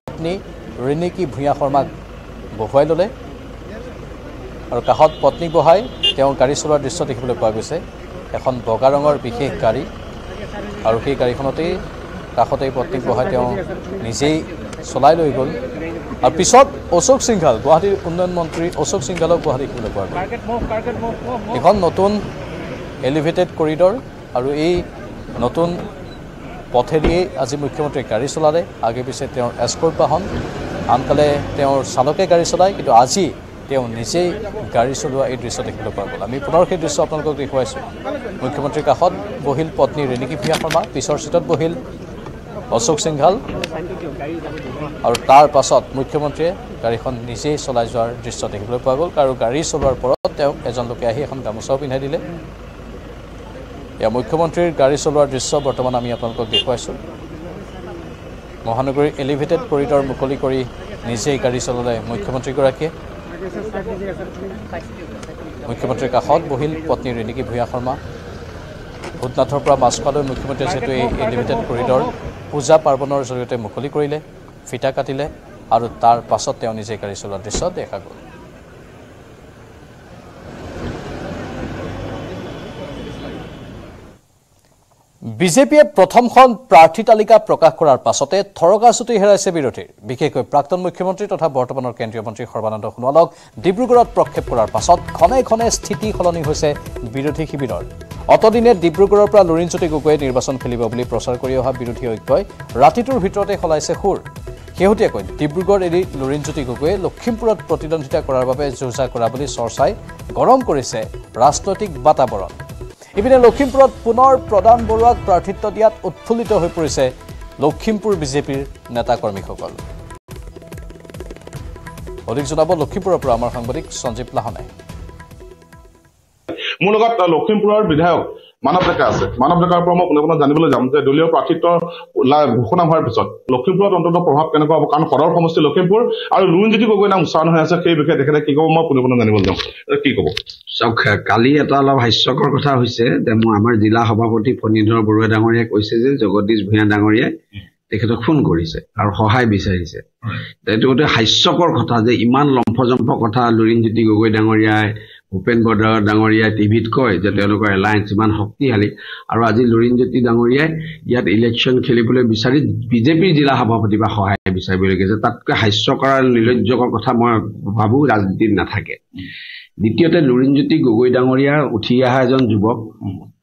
পত্নী ৰিণিকী ভূঞা শৰ্মাক বহুৱাই ল'লে আৰু কাষত পত্নীক বহাই তেওঁ গাড়ী চলোৱাৰ দৃশ্য দেখিবলৈ পোৱা গৈছে এখন বগা ৰঙৰ বিশেষ গাড়ী আৰু সেই গাড়ীখনতেই কাষতেই পত্নীক বহাই তেওঁ নিজেই চলাই লৈ গ'ল আৰু পিছত অশোক সিংঘাল গুৱাহাটীৰ উন্নয়ন মন্ত্ৰী অশোক সিংঘালক গুৱাহাটী দেখিবলৈ পোৱা গ'ল এইখন নতুন এলিভেটেড কৰিডৰ আৰু এই নতুন পথেদিয়েই আজি মুখ্যমন্ত্ৰীয়ে গাড়ী চলালে আগে পিছে তেওঁৰ এস্কৰ্ট বাহন আনকালে তেওঁৰ চালকে গাড়ী চলায় কিন্তু আজি তেওঁ নিজেই গাড়ী চলোৱা এই দৃশ্য দেখিবলৈ পোৱা গ'ল আমি পুনৰ সেই দৃশ্য আপোনালোকক দেখুৱাইছোঁ মুখ্যমন্ত্ৰীৰ কাষত বহিল পত্নী ৰেণিকী প্ৰিয়া শৰ্মা পিছৰ ছিটত বহিল অশোক সিংঘাল আৰু তাৰ পাছত মুখ্যমন্ত্ৰীয়ে গাড়ীখন নিজেই চলাই যোৱাৰ দৃশ্য দেখিবলৈ পোৱা গ'ল আৰু গাড়ী চলোৱাৰ ওপৰত তেওঁক এজন লোকে আহি এখন গামোচাও পিন্ধাই দিলে এয়া মুখ্যমন্ত্ৰীৰ গাড়ী চলোৱাৰ দৃশ্য বৰ্তমান আমি আপোনালোকক দেখুৱাইছোঁ মহানগৰীৰ এলিভেটেড কৰিডৰ মুকলি কৰি নিজেই গাড়ী চলালে মুখ্যমন্ত্ৰীগৰাকীয়ে মুখ্যমন্ত্ৰীৰ কাষত বহিল পত্নী ৰিণিকী ভূঞা শৰ্মা ভোটনাথৰ পৰা মাছখোৱালৈ মুখ্যমন্ত্ৰীয়ে যিহেতু এই লিমিটেড কৰিডৰ পূজা পাৰ্বণৰ জৰিয়তে মুকলি কৰিলে ফিটা কাটিলে আৰু তাৰ পাছত তেওঁ নিজে গাড়ী চলোৱাৰ দৃশ্য দেখা গ'ল বিজেপিয়ে প্ৰথমখন প্ৰাৰ্থী তালিকা প্ৰকাশ কৰাৰ পাছতে থৰকা থৰকাচুটি হেৰাইছে বিৰোধীৰ বিশেষকৈ প্ৰাক্তন মুখ্যমন্ত্ৰী তথা বৰ্তমানৰ কেন্দ্ৰীয় মন্ত্ৰী সৰ্বানন্দ সোণোৱালক ডিব্ৰুগড়ত প্ৰক্ষেপ কৰাৰ পাছত ঘনে ঘনে স্থিতি সলনি হৈছে বিৰোধী শিবিৰৰ অতদিনে ডিব্ৰুগড়ৰ পৰা লুৰিণজ্যোতি গগৈয়ে নিৰ্বাচন খেলিব বুলি প্ৰচাৰ কৰি অহা বিৰোধী ঐক্যই ৰাতিটোৰ ভিতৰতে সলাইছে সুৰ শেহতীয়াকৈ ডিব্ৰুগড় এৰি লুৰিণজ্যোতি গগৈয়ে লখিমপুৰত প্ৰতিদ্বন্দ্বিতা কৰাৰ বাবে যুঁজা কৰা বুলি চৰ্চাই গৰম কৰিছে ৰাজনৈতিক বাতাবৰণ ইপিনে লখিমপুৰত পুনৰ প্ৰদান বৰুৱাক প্ৰাৰ্থিত্ব দিয়াত উৎফুল্লিত হৈ পৰিছে লখিমপুৰ বিজেপিৰ নেতা কৰ্মীসকল অধিক জনাব লখিমপুৰৰ পৰা আমাৰ সাংবাদিক সঞ্জীৱ লাহনে মোৰ লগত লখিমপুৰৰ বিধায়ক মানৱ ডেকা আছে মানৱ ডেকাৰ পৰা মই পোনে পোনে জানিবলৈ যাম যে দলীয় প্ৰাৰ্থিত্ব ঘোষণা হোৱাৰ পিছত লখিমপুৰত অন্ততঃ প্ৰভাৱ কেনেকুৱা হ'ব কাৰণ সদৰ সমষ্টি লখিমপুৰ আৰু ৰুণজ্যোতি গগৈ নাম উচ্চাৰণ হৈ আছে সেই বিষয়ে তেখেতে কি ক'ব মই পোনে পোনে জানিবলৈ যাওঁ কি ক'ব চাওক কালি এটা অলপ হাস্যকৰ কথা হৈছে যে মোৰ আমাৰ জিলা সভাপতি ফণীধৰ বৰুৱা ডাঙৰীয়াই কৈছে যে জগদীশ ভূঞা ডাঙৰীয়াই তেখেতক ফোন কৰিছে আৰু সহায় বিচাৰিছে এইটো গোটেই হাস্যকৰ কথা যে ইমান লম্ফ জম্ফ কথা লুৰিণজ্যোতি গগৈ ডাঙৰীয়াই ভূপেন বৰদাৰ ডাঙৰীয়াই টিভিত কয় যে তেওঁলোকৰ এলায়েন্স ইমান শক্তিশালী আৰু আজি লুৰিণজ্যোতি ডাঙৰীয়াই ইয়াত ইলেকশ্যন খেলিবলৈ বিচাৰি বিজেপিৰ জিলা সভাপতি বা সহায় বিচাৰিবলৈ গৈছে তাতকৈ হাস্য কৰাৰ নিৰ্লজ্জকৰ কথা মই ভাবোঁ ৰাজনীতিত নাথাকে দ্বিতীয়তে লুৰিণজ্যোতি গগৈ ডাঙৰীয়া উঠি অহা এজন যুৱক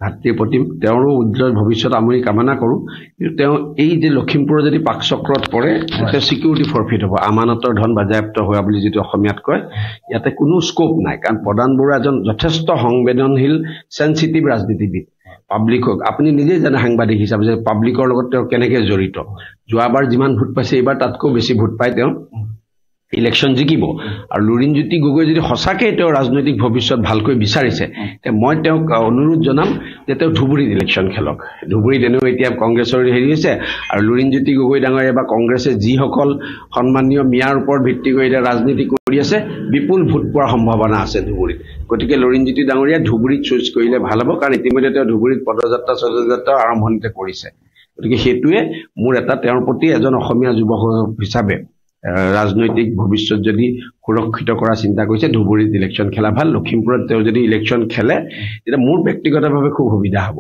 ভাতৃ প্ৰতিম তেওঁৰো উজ্জ্বল ভৱিষ্যত আমি কামনা কৰোঁ কিন্তু তেওঁ এই যে লখিমপুৰৰ যদি পাক চক্ৰত পৰে তেওঁ ছিকিউৰিটি ফৰফিট হ'ব আমানতৰ ধন বাজেয়াপ্ত হোৱা বুলি যিটো অসমীয়াত কয় ইয়াতে কোনো স্কোপ নাই কাৰণ প্ৰধান বৰুৱা এজন যথেষ্ট সংবেদনশীল চেঞ্চিটিভ ৰাজনীতিবিদ পাব্লিকক আপুনি নিজেই জানে সাংবাদিক হিচাপে যে পাব্লিকৰ লগত তেওঁ কেনেকৈ জড়িত যোৱাবাৰ যিমান ভোট পাইছে এইবাৰ তাতকৈও বেছি ভোট পায় তেওঁ ইলেকশ্যন জিকিব আৰু লুৰিণজ্যোতি গগৈ যদি সঁচাকৈ তেওঁ ৰাজনৈতিক ভৱিষ্যত ভালকৈ বিচাৰিছে মই তেওঁক অনুৰোধ জনাম যে তেওঁ ধুবুৰীত ইলেকশ্যন খেলক ধুবুৰীত এনেও এতিয়া কংগ্ৰেছৰ হেৰি হৈছে আৰু লুৰিণজ্যোতি গগৈ ডাঙৰীয়া বা কংগ্ৰেছে যিসকল সন্মানীয় মিয়াৰ ওপৰত ভিত্তি কৰি এতিয়া ৰাজনীতি কৰি আছে বিপুল ভোট পোৱাৰ সম্ভাৱনা আছে ধুবুৰীত গতিকে লুৰিণজ্যোতি ডাঙৰীয়া ধুবুৰীত চুইচ কৰিলে ভাল হ'ব কাৰণ ইতিমধ্যে তেওঁ ধুবুৰীত পদযাত্ৰা চদযাত্ৰা আৰম্ভণিতে কৰিছে গতিকে সেইটোৱে মোৰ এটা তেওঁৰ প্ৰতি এজন অসমীয়া যুৱক হিচাপে ৰাজনৈতিক ভৱিষ্যত যদি সুৰক্ষিত কৰা চিন্তা কৰিছে ধুবুৰীত ইলেকশ্যন খেলা ভাল লখিমপুৰত তেওঁ যদি ইলেকশ্যন খেলে তেতিয়া মোৰ ব্যক্তিগতভাৱে খুব সুবিধা হ'ব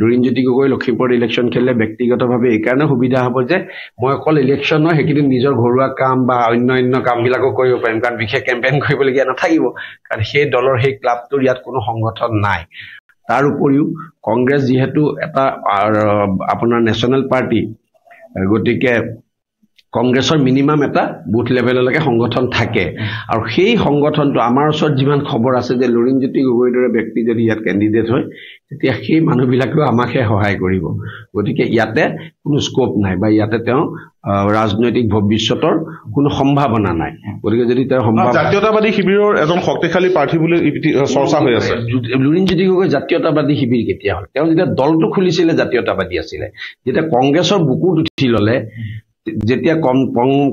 লুৰিণজ্যোতি গগৈ লখিমপুৰত ইলেকশ্যন খেলিলে ব্যক্তিগতভাৱে এইকাৰণে সুবিধা হ'ব যে মই অকল ইলেকশ্যনৰ সেইকেইদিন নিজৰ ঘৰুৱা কাম বা অন্য অন্য কামবিলাকো কৰিব পাৰিম কাৰণ বিশেষ কেম্পেইন কৰিবলগীয়া নাথাকিব কাৰণ সেই দলৰ সেই ক্লাবটোৰ ইয়াত কোনো সংগঠন নাই তাৰ উপৰিও কংগ্ৰেছ যিহেতু এটা আপোনাৰ নেশ্যনেল পাৰ্টি গতিকে কংগ্ৰেছৰ মিনিমাম এটা বুথ লেভেললৈকে সংগঠন থাকে আৰু সেই সংগঠনটো আমাৰ ওচৰত যিমান খবৰ আছে যে লুৰিণজ্যোতি গগৈ দৰে ব্যক্তি যদি ইয়াত কেণ্ডিডেট হয় তেতিয়া সেই মানুহবিলাকেও আমাকহে সহায় কৰিব গতিকে ইয়াতে কোনো স্কোপ নাই বা ইয়াতে তেওঁ ৰাজনৈতিক ভৱিষ্যতৰ কোনো সম্ভাৱনা নাই গতিকে যদি তেওঁ জাতীয়তাবাদী শিবিৰৰ এজন শক্তিশালী প্ৰাৰ্থী বুলি চৰ্চা হৈ আছে লুৰিণজ্যোতি গগৈ জাতীয়তাবাদী শিবিৰ কেতিয়া হ'ল তেওঁ যেতিয়া দলটো খুলিছিলে জাতীয়তাবাদী আছিলে যেতিয়া কংগ্ৰেছৰ বুকুত উঠি ল'লে যেতিয়া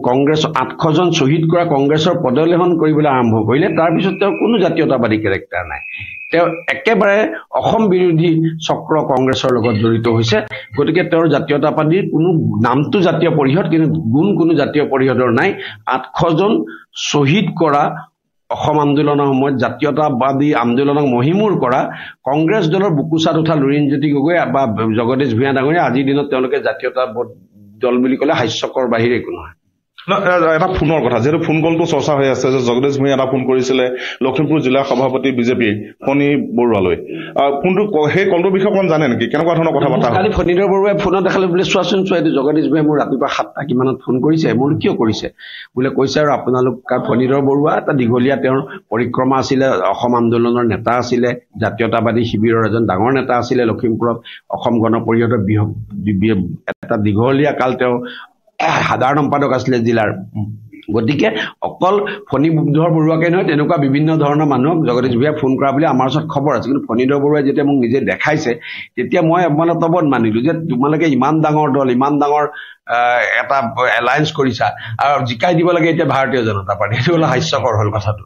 কংগ্ৰেছ আঠশজন শ্বহীদ কৰা কংগ্ৰেছৰ পদলেহন কৰিবলৈ আৰম্ভ কৰিলে তাৰপিছত তেওঁ কোনো জাতীয়তাবাদী কেৰেক্টাৰ নাই তেওঁ একেবাৰে অসম বিৰোধী চক্ৰ কংগ্ৰেছৰ লগত জড়িত হৈছে গতিকে তেওঁৰ জাতীয়তাবাদীৰ কোনো নামটো জাতীয় পৰিষদ কিন্তু গুণ কোনো জাতীয় পৰিষদৰ নাই আঠশজন শ্বহীদ কৰা অসম আন্দোলনৰ সময়ত জাতীয়তাবাদী আন্দোলনক মহিমূৰ কৰা কংগ্ৰেছ দলৰ বুকুচাত উঠা লুৰিণজ্যোতি গগৈ বা জগদীশ ভূঞা ডাঙৰীয়া আজিৰ দিনত তেওঁলোকে জাতীয়তাবাদ দল বুলি ক'লে হাস্যকৰ বাহিৰে একো নহয় এটা ফোনৰ কথা যিহেতু ফোন কলটো চৰ্চা হৈ আছে যে জগদীশ ভূঞা এটা ফোন কৰিছিলে লখিমপুৰ জিলা সভাপতি বিজেপিৰ ফণি বৰুৱালৈ ফোনটো সেই কলটোৰ বিষয়ে অকণমান জানে নেকি কেনেকুৱা ধৰণৰ কথা পাতা কালি ফণীধৰ বৰুৱাই ফোনত দেখালে বোলে চোৱাচোন চোৱা এইটো জগদীশ ভূঞাই মোৰ ৰাতিপুৱা সাতটা কিমানত ফোন কৰিছে মোৰ কিয় কৰিছে বোলে কৈছে আৰু আপোনালোক ফণীধৰ বৰুৱা এটা দীঘলীয়া তেওঁৰ পৰিক্ৰমা আছিলে অসম আন্দোলনৰ নেতা আছিলে জাতীয়তাবাদী শিবিৰৰ এজন ডাঙৰ নেতা আছিলে লখিমপুৰত অসম গণ পৰিষদৰ বৃহৎ এটা দীঘলীয়া কাল তেওঁ সাধাৰণ সম্পাদক আছিলে জিলাৰ গতিকে অকল ফণীধৰ বৰুৱাকে নহয় তেনেকুৱা বিভিন্ন ধৰণৰ মানুহক জগদীশ ভূঞাই ফোন কৰা বুলি আমাৰ ওচৰত খবৰ আছে কিন্তু ফণীধৰ বৰুৱাই যেতিয়া মোক নিজে দেখাইছে তেতিয়া মই মানে তবত মানিলো যে তোমালোকে ইমান ডাঙৰ দল ইমান ডাঙৰ এটা এলায়েঞ্চ কৰিছা আৰু জিকাই দিব লাগে এতিয়া ভাৰতীয় জনতা পাৰ্টি সেইটো হ'লে হাস্যকৰ হ'ল কথাটো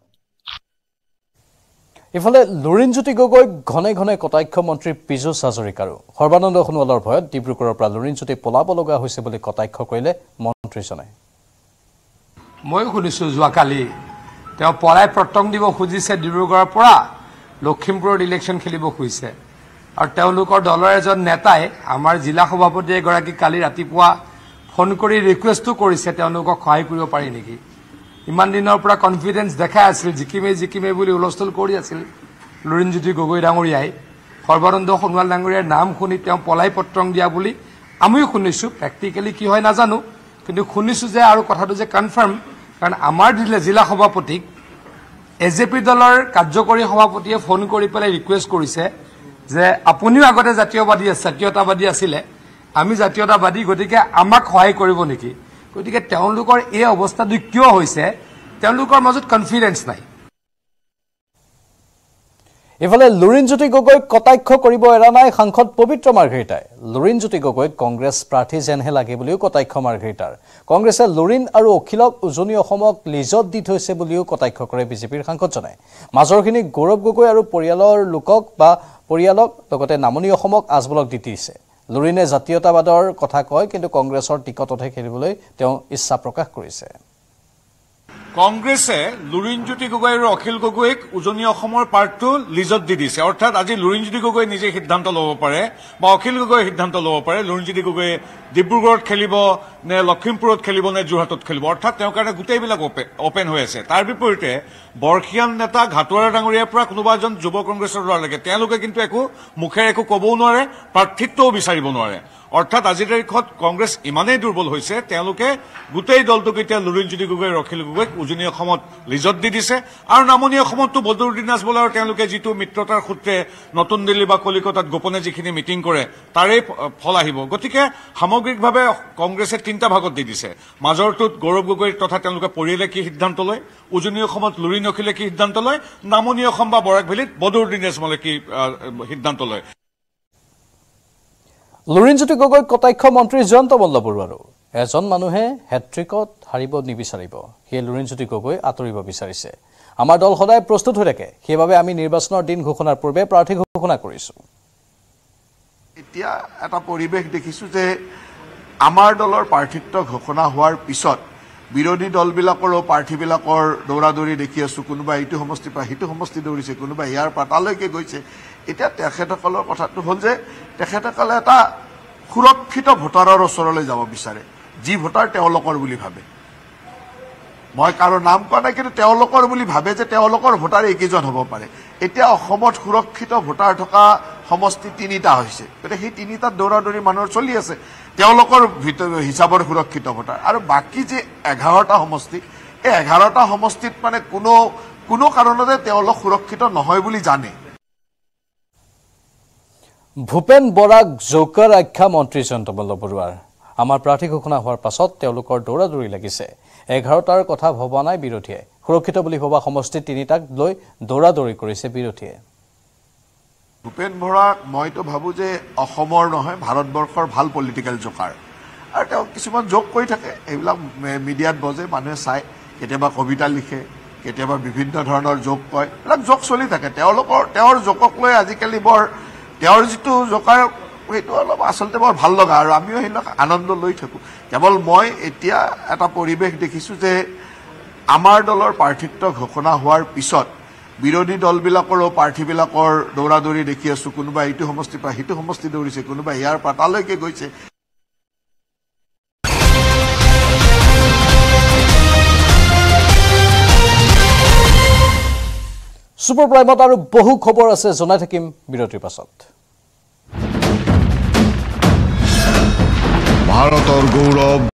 ইফালে লুৰিণজ্যোতি গগৈক ঘনে ঘনে কটাক্ষ মন্ত্ৰী পীযুষ হাজৰিকাৰো সৰ্বানন্দ সোণোৱালৰ ভয়ত ডিব্ৰুগড়ৰ পৰা লুৰিণজ্যোতি পলাব লগা হৈছে বুলি কটাক্ষ কৰিলে মন্ত্ৰীজনে ময়ো শুনিছোঁ যোৱাকালি তেওঁ পলাই প্ৰত্যং দিব খুজিছে ডিব্ৰুগড়ৰ পৰা লখিমপুৰত ইলেকশ্যন খেলিব খুজিছে আৰু তেওঁলোকৰ দলৰ এজন নেতাই আমাৰ জিলা সভাপতি এগৰাকী কালি ৰাতিপুৱা ফোন কৰি ৰিকুৱেষ্টো কৰিছে তেওঁলোকক সহায় কৰিব পাৰি নেকি ইমান দিনৰ পৰা কনফিডেঞ্চ দেখাই আছিল জিকিমে জিকিমে বুলি হুলস্থুল কৰি আছিল লুৰিণজ্যোতি গগৈ ডাঙৰীয়াই সৰ্বানন্দ সোণোৱাল ডাঙৰীয়াৰ নাম শুনি তেওঁ পলাই পত্ৰং দিয়া বুলি আমিও শুনিছোঁ প্ৰেক্টিকেলি কি হয় নাজানো কিন্তু শুনিছোঁ যে আৰু কথাটো যে কনফাৰ্ম কাৰণ আমাৰ দিলে জিলা সভাপতিক এ জে পি দলৰ কাৰ্যকৰী সভাপতিয়ে ফোন কৰি পেলাই ৰিকুৱেষ্ট কৰিছে যে আপুনিও আগতে জাতীয়বাদী জাতীয়তাবাদী আছিলে আমি জাতীয়তাবাদী গতিকে আমাক সহায় কৰিব নেকি গতিকে তেওঁলোকৰ এই অৱস্থাটো কিয় হৈছে তেওঁলোকৰ মাজত কনফিডেঞ্চ নাই ইফালে লুৰিণজ্যোতি গগৈক কটাক্ষ কৰিব এৰা নাই সাংসদ পবিত্ৰ মাৰ্ঘেৰিটাই লুৰিণজ্যোতি গগৈক কংগ্ৰেছ প্ৰাৰ্থী যেনহে লাগে বুলিও কটাক্ষ মাৰ্ঘেৰিটাৰ কংগ্ৰেছে লুৰিণ আৰু অখিলক উজনি অসমক লিজত দি থৈছে বুলিও কটাক্ষ কৰে বিজেপিৰ সাংসদজনে মাজৰখিনি গৌৰৱ গগৈ আৰু পৰিয়ালৰ লোকক বা পৰিয়ালক লগতে নামনি অসমক আজবলক দি দিছে লুৰিনে জাতীয়তাবাদৰ কথা কয় কিন্তু কংগ্ৰেছৰ টিকটতহে খেলিবলৈ তেওঁ ইচ্ছা প্ৰকাশ কৰিছে কংগ্ৰেছে লুৰিণজ্যোতি গগৈ আৰু অখিল গগৈক উজনি অসমৰ পাৰ্টটো লিজত দি দিছে অৰ্থাৎ আজি লুৰিণজ্যোতি গগৈ নিজে সিদ্ধান্ত ল'ব পাৰে বা অখিল গগৈ সিদ্ধান্ত ল'ব পাৰে লুৰিণজ্যোতি গগৈয়ে ডিব্ৰুগড়ত খেলিব নে লখিমপুৰত খেলিব নে যোৰহাটত খেলিব অৰ্থাৎ তেওঁৰ কাৰণে গোটেইবিলাক অপেন হৈ আছে তাৰ বিপৰীতে বৰ্ষীয়ান নেতা ঘাটোৱাৰা ডাঙৰীয়াৰ পৰা কোনোবা এজন যুৱ কংগ্ৰেছৰ লৰালৈকে তেওঁলোকে কিন্তু একো মুখেৰে একো কবও নোৱাৰে প্ৰাৰ্থিত্বও বিচাৰিব নোৱাৰে অৰ্থাৎ আজিৰ তাৰিখত কংগ্ৰেছ ইমানেই দুৰ্বল হৈছে তেওঁলোকে গোটেই দলটোক এতিয়া লুৰিণজ্যোতি গগৈ ৰখিল গগৈক উজনি অসমত লিজত দি দিছে আৰু নামনি অসমতো বদৰুদ্দিন আজবল আৰু তেওঁলোকে যিটো মিত্ৰতাৰ সূত্ৰে নতুন দিল্লী বা কলিকতাত গোপনে যিখিনি মিটিং কৰে তাৰেই ফল আহিব গতিকে সামগ্ৰিকভাৱে কংগ্ৰেছে তিনিটা ভাগত দি দিছে মাজৰটোত গৌৰৱ গগৈ তথা তেওঁলোকে পৰিয়ালে কি সিদ্ধান্ত লয় উজনি অসমত লুৰিণ ৰখিলে কি সিদ্ধান্ত লয় নামনি অসম বা বৰাকভেলীত বদৰুদ্দিন আজমলে কি সিদ্ধান্ত লয় লুৰিণজ্যোতি গগৈ কটাক্ষ মন্ত্ৰী জয়ন্ত মল্লবৰুৱাৰো এজন মানুহে হেট্ৰিকত হাৰিব নিবিচাৰিব সেয়ে লুৰিণজ্যোতি গগৈ আঁতৰিব বিচাৰিছে আমাৰ দল সদায় প্ৰস্তুত হৈ থাকে সেইবাবে আমি নিৰ্বাচনৰ দিন ঘোষণাৰ পূৰ্বে প্ৰাৰ্থী ঘোষণা কৰিছোঁ এতিয়া এটা পৰিৱেশ দেখিছোঁ যে আমাৰ দলৰ প্ৰাৰ্থিত্ব ঘোষণা হোৱাৰ পিছত বিৰোধী দলবিলাকৰো প্ৰাৰ্থীবিলাকৰ দৌৰা দৌৰি দেখি আছো কোনোবা ইটো সমষ্টিৰ পৰা সিটো সমষ্টি দৌৰিছে কোনোবা ইয়াৰ পৰা তালৈকে গৈছে এতিয়া তেখেতসকলৰ কথাটো হ'ল যে তেখেতসকলে এটা সুৰক্ষিত ভোটাৰৰ ওচৰলৈ যাব বিচাৰে যি ভোটাৰ তেওঁলোকৰ বুলি ভাবে মই কাৰো নাম কোৱা নাই কিন্তু তেওঁলোকৰ বুলি ভাবে যে তেওঁলোকৰ ভোটাৰ এইকেইজন হ'ব পাৰে এতিয়া অসমত সুৰক্ষিত ভোটাৰ থকা সমষ্টি তিনিটা হৈছে গতিকে সেই তিনিটা দৌৰা দৌৰি মানুহৰ চলি আছে তেওঁলোকৰ ভিতৰ হিচাপৰ সুৰক্ষিত ভোটাৰ আৰু বাকী যি এঘাৰটা সমষ্টি এই এঘাৰটা সমষ্টিত মানে কোনো কোনো কাৰণতে তেওঁলোক সুৰক্ষিত নহয় বুলি জানে ভূপেন বৰাক জৌকা আখ্যা মন্ত্ৰী জয়ন্ত বৰুৱাৰ আমাৰ প্ৰাৰ্থী ঘোষণা হোৱাৰ পাছত তেওঁলোকৰ দৌৰা দৌৰি লাগিছে এঘাৰটাৰ কথা ভবা নাই বিৰোধীয়ে সুৰক্ষিত বুলি ভবা সমষ্টি তিনিটাক লৈ দৌৰা দৌৰি কৰিছে বিৰোধীয়ে ভূপেন বৰাক মইতো ভাবোঁ যে অসমৰ নহয় ভাৰতবৰ্ষৰ ভাল পলিটিকেল জোকাৰ আৰু তেওঁ কিছুমান যোগ কৰি থাকে এইবিলাক মিডিয়াত বজে মানুহে চাই কেতিয়াবা কবিতা লিখে কেতিয়াবা বিভিন্ন ধৰণৰ যোগ কয় এইবিলাক যোগ চলি থাকে তেওঁলোকৰ তেওঁৰ জোকক লৈ আজিকালি বৰ তেওঁৰ যিটো জোকাৰ সেইটো অলপ আচলতে বৰ ভাল লগা আৰু আমিও সেইবিলাক আনন্দ লৈ থাকোঁ কেৱল মই এতিয়া এটা পৰিৱেশ দেখিছোঁ যে আমাৰ দলৰ প্ৰাৰ্থিত্ব ঘোষণা হোৱাৰ পিছত বিৰোধী দলবিলাকৰো প্ৰাৰ্থীবিলাকৰ দৌৰা দৌৰি দেখি আছোঁ কোনোবা ইটো সমষ্টিৰ পৰা সিটো সমষ্টি দৌৰিছে কোনোবাই ইয়াৰ পৰা তালৈকে গৈছে ছুপাৰ প্ৰাইমত আৰু বহু খবৰ আছে জনাই থাকিম বিৰতিৰ পাছত ভাৰতৰ গৌৰৱ